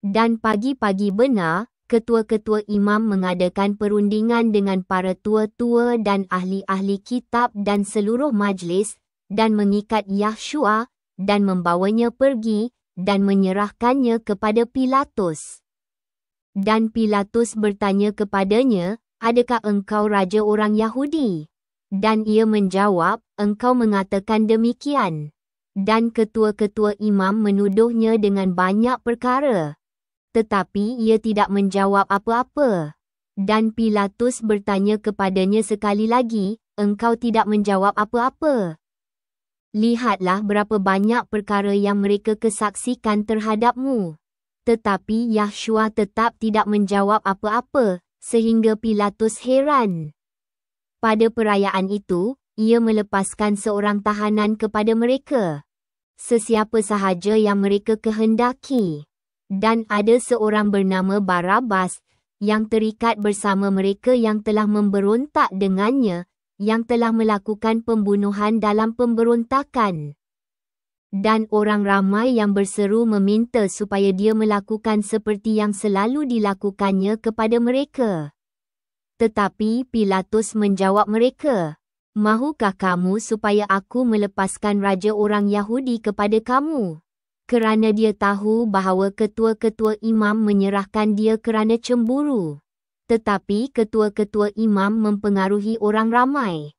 Dan pagi-pagi benar, ketua-ketua imam mengadakan perundingan dengan para tua-tua dan ahli-ahli kitab dan seluruh majlis, dan mengikat Yahshua, dan membawanya pergi, dan menyerahkannya kepada Pilatus. Dan Pilatus bertanya kepadanya, adakah engkau raja orang Yahudi? Dan ia menjawab, engkau mengatakan demikian. Dan ketua-ketua imam menuduhnya dengan banyak perkara tetapi ia tidak menjawab apa-apa. Dan Pilatus bertanya kepadanya sekali lagi, engkau tidak menjawab apa-apa. Lihatlah berapa banyak perkara yang mereka kesaksikan terhadapmu. Tetapi Yahshua tetap tidak menjawab apa-apa, sehingga Pilatus heran. Pada perayaan itu, ia melepaskan seorang tahanan kepada mereka. Sesiapa sahaja yang mereka kehendaki dan ada seorang bernama Barabas, yang terikat bersama mereka yang telah memberontak dengannya, yang telah melakukan pembunuhan dalam pemberontakan. Dan orang ramai yang berseru meminta supaya dia melakukan seperti yang selalu dilakukannya kepada mereka. Tetapi Pilatus menjawab mereka, Mahukah kamu supaya aku melepaskan Raja Orang Yahudi kepada kamu? kerana dia tahu bahawa ketua-ketua imam menyerahkan dia kerana cemburu. Tetapi ketua-ketua imam mempengaruhi orang ramai.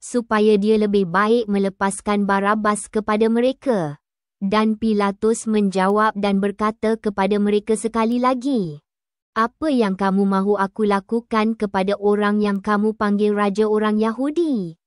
Supaya dia lebih baik melepaskan Barabas kepada mereka. Dan Pilatus menjawab dan berkata kepada mereka sekali lagi. Apa yang kamu mahu aku lakukan kepada orang yang kamu panggil Raja Orang Yahudi?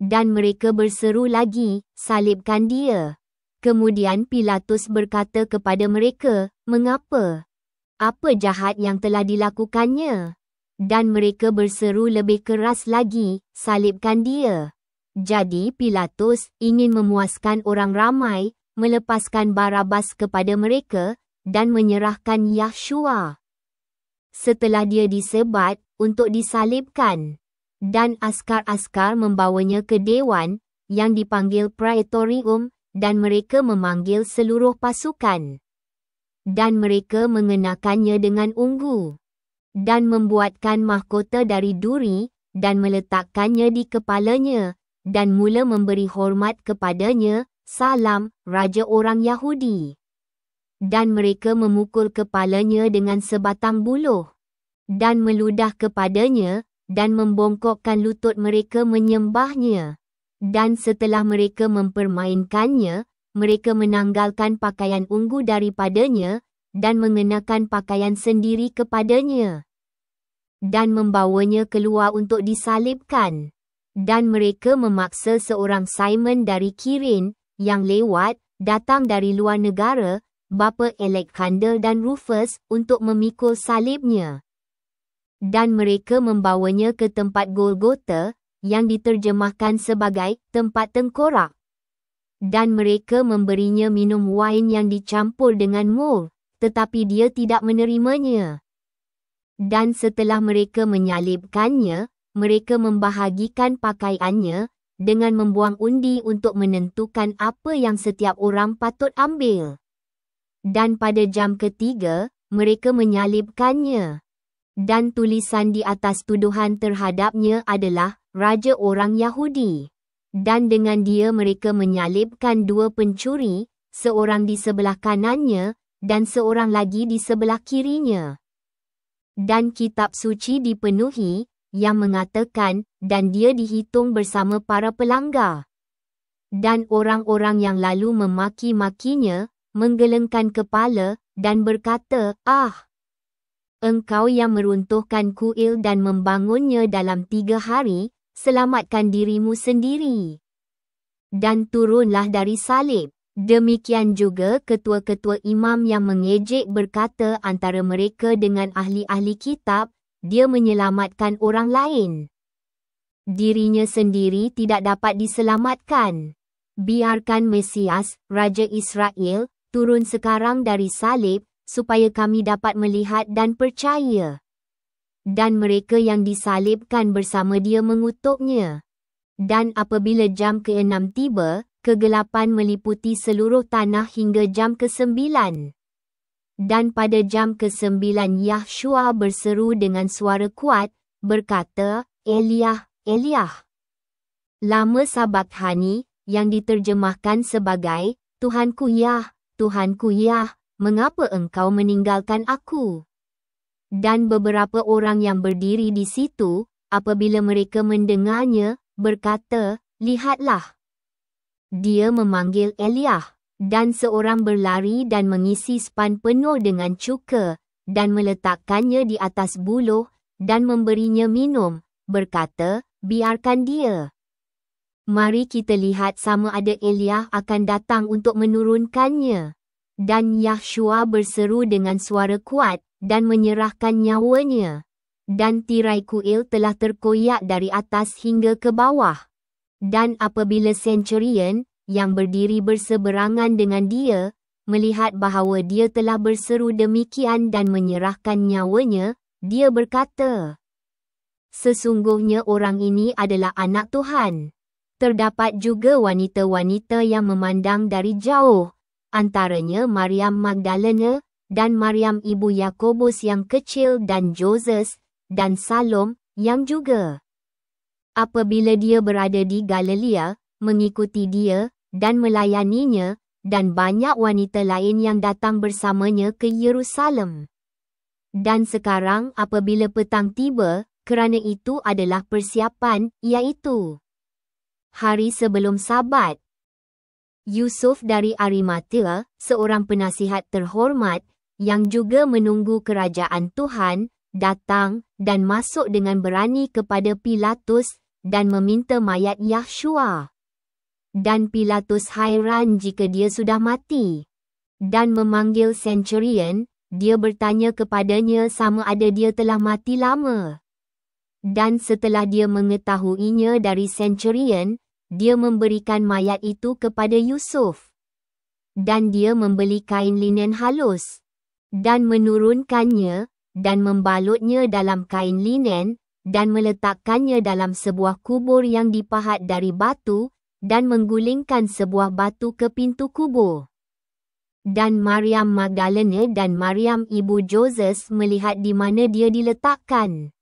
Dan mereka berseru lagi, salibkan dia. Kemudian Pilatus berkata kepada mereka, Mengapa? Apa jahat yang telah dilakukannya? Dan mereka berseru lebih keras lagi, salibkan dia. Jadi Pilatus ingin memuaskan orang ramai, melepaskan Barabas kepada mereka, dan menyerahkan Yahshua. Setelah dia disebat, untuk disalibkan. Dan askar-askar membawanya ke Dewan, yang dipanggil Praetorium, dan mereka memanggil seluruh pasukan. Dan mereka mengenakannya dengan ungu. Dan membuatkan mahkota dari duri, dan meletakkannya di kepalanya, dan mula memberi hormat kepadanya, Salam, Raja Orang Yahudi. Dan mereka memukul kepalanya dengan sebatang buluh, dan meludah kepadanya, dan membongkokkan lutut mereka menyembahnya dan setelah mereka mempermainkannya, mereka menanggalkan pakaian ungu daripadanya dan mengenakan pakaian sendiri kepadanya dan membawanya keluar untuk disalibkan. Dan mereka memaksa seorang Simon dari Kirin yang lewat datang dari luar negara, bapa Elek Alexander dan Rufus untuk memikul salibnya. Dan mereka membawanya ke tempat Golgota yang diterjemahkan sebagai tempat tengkorak. Dan mereka memberinya minum wine yang dicampur dengan mul, tetapi dia tidak menerimanya. Dan setelah mereka menyalibkannya, mereka membahagikan pakaiannya dengan membuang undi untuk menentukan apa yang setiap orang patut ambil. Dan pada jam ketiga, mereka menyalibkannya. Dan tulisan di atas tuduhan terhadapnya adalah raja orang Yahudi. Dan dengan dia mereka menyalibkan dua pencuri, seorang di sebelah kanannya, dan seorang lagi di sebelah kirinya. Dan kitab suci dipenuhi, yang mengatakan, dan dia dihitung bersama para pelanggar. Dan orang-orang yang lalu memaki-makinya, menggelengkan kepala, dan berkata, Ah! Engkau yang meruntuhkan kuil dan membangunnya dalam tiga hari, selamatkan dirimu sendiri. Dan turunlah dari salib. Demikian juga ketua-ketua imam yang mengejek berkata antara mereka dengan ahli-ahli kitab, dia menyelamatkan orang lain. Dirinya sendiri tidak dapat diselamatkan. Biarkan Mesias, Raja Israel, turun sekarang dari salib, supaya kami dapat melihat dan percaya dan mereka yang disalibkan bersama dia mengutuknya. Dan apabila jam ke-6 tiba, kegelapan meliputi seluruh tanah hingga jam ke-9. Dan pada jam ke-9 Yahshua berseru dengan suara kuat, berkata, Eliah, Eliah. Lama Sabakhani, yang diterjemahkan sebagai, Tuhanku Yah, Tuhanku Yah, mengapa engkau meninggalkan aku? dan beberapa orang yang berdiri di situ, apabila mereka mendengarnya, berkata, Lihatlah. Dia memanggil Eliah, dan seorang berlari dan mengisi span penuh dengan cuka, dan meletakkannya di atas buluh, dan memberinya minum, berkata, biarkan dia. Mari kita lihat sama ada Eliah akan datang untuk menurunkannya. Dan Yahshua berseru dengan suara kuat, dan menyerahkan nyawanya. Dan tirai kuil telah terkoyak dari atas hingga ke bawah. Dan apabila Centurion, yang berdiri berseberangan dengan dia, melihat bahawa dia telah berseru demikian dan menyerahkan nyawanya, dia berkata, Sesungguhnya orang ini adalah anak Tuhan. Terdapat juga wanita-wanita yang memandang dari jauh, antaranya Maryam Magdalena, dan Maryam ibu Yakobus yang kecil dan Joses dan Salom yang juga. Apabila dia berada di Galilea, mengikuti dia dan melayaninya dan banyak wanita lain yang datang bersamanya ke Yerusalem. Dan sekarang apabila petang tiba, kerana itu adalah persiapan, iaitu hari sebelum Sabat. Yusuf dari Arimathea seorang penasihat terhormat, yang juga menunggu kerajaan Tuhan, datang dan masuk dengan berani kepada Pilatus dan meminta mayat Yahshua. Dan Pilatus hairan jika dia sudah mati. Dan memanggil Centurion, dia bertanya kepadanya sama ada dia telah mati lama. Dan setelah dia mengetahuinya dari Centurion, dia memberikan mayat itu kepada Yusuf. Dan dia membeli kain linen halus dan menurunkannya, dan membalutnya dalam kain linen, dan meletakkannya dalam sebuah kubur yang dipahat dari batu, dan menggulingkan sebuah batu ke pintu kubur. Dan Maryam Magdalene dan Maryam ibu Joses melihat di mana dia diletakkan.